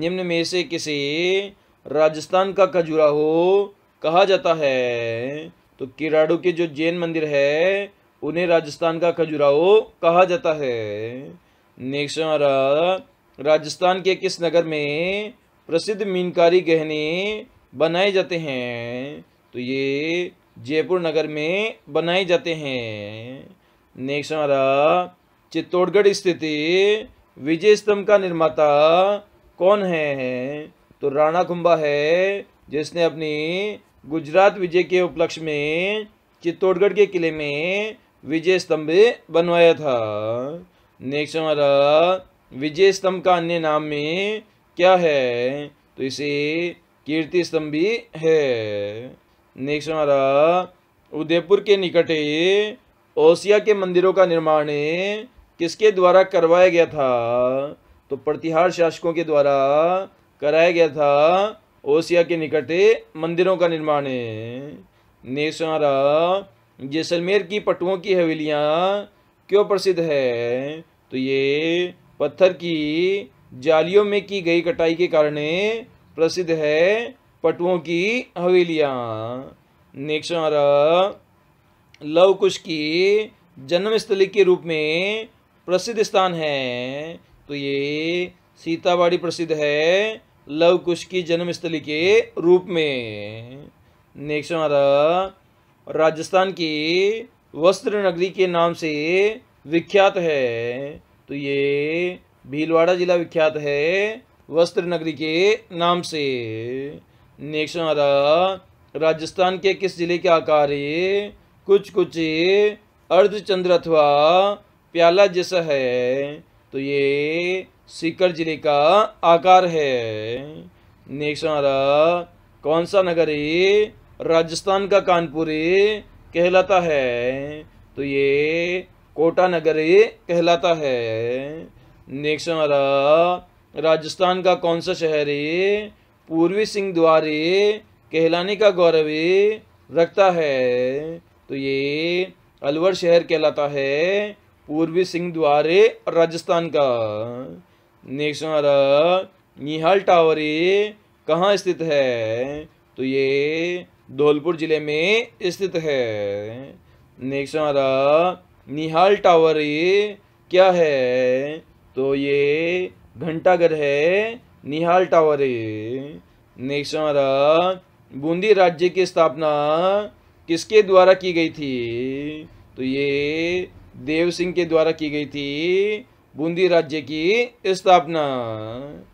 निम्न में से किसे राजस्थान का खजुराहो कहा जाता है तो किराड़ू के जो जैन मंदिर है उन्हें राजस्थान का खजुराहो कहा जाता है नेक्स्ट हमारा राजस्थान के किस नगर में प्रसिद्ध मीनकारी गहने बनाए जाते हैं तो ये जयपुर नगर में बनाए जाते हैं नेक्स्ट हमारा चित्तौड़गढ़ स्थित विजय स्तंभ का निर्माता कौन है तो राणा कुंभा है जिसने अपनी गुजरात विजय के उपलक्ष्य में चित्तौड़गढ़ के किले में विजय स्तंभ बनवाया था नेक्स्ट हमारा विजय स्तंभ का अन्य नाम में क्या है तो इसे कीर्ति स्तंभ भी है नेक्स्ट हमारा उदयपुर के निकट ओसिया के मंदिरों का निर्माण किसके द्वारा करवाया गया था तो प्रतिहार शासकों के द्वारा कराया गया था ओसिया के निकट मंदिरों का निर्माण नेसारा जैसलमेर की पटुओं की हवेलियाँ क्यों प्रसिद्ध है तो ये पत्थर की जालियों में की गई कटाई के कारण प्रसिद्ध है पटुओं की हवेलियाँ नेक्सारा लवकुश की जन्मस्थली के रूप में प्रसिद्ध स्थान है तो ये सीतावाड़ी प्रसिद्ध है लव कुश की जन्मस्थली के रूप में नेक्स्ट हमारा राजस्थान की वस्त्र नगरी के नाम से विख्यात है तो ये भीलवाड़ा जिला विख्यात है वस्त्र नगरी के नाम से नेक्स्ट हमारा राजस्थान के किस जिले के आकार कुछ कुछ अर्धचंद्र अथवा प्याला जैसा है तो ये सीकर जिले का आकार है नेक्स्ट हमारा कौन सा नगर है राजस्थान का कानपुर कहलाता है तो ये कोटा नगर कहलाता है नेक्स्ट हमारा राजस्थान का कौन सा शहर है पूर्वी सिंह द्वारे कहलाने का गौरव रखता है तो ये अलवर शहर कहलाता है पूर्वी सिंह और राजस्थान का नेक्स्ट हमारा निहाल टावर ये कहाँ स्थित है तो ये धौलपुर जिले में स्थित है नेक्स्ट हमारा निहाल टावर ये क्या है तो ये घंटाघर है निहाल टावर नेक्स्ट हमारा बूंदी राज्य की स्थापना किसके द्वारा की गई थी तो ये देव सिंह के द्वारा की गई थी बूंदी राज्य की स्थापना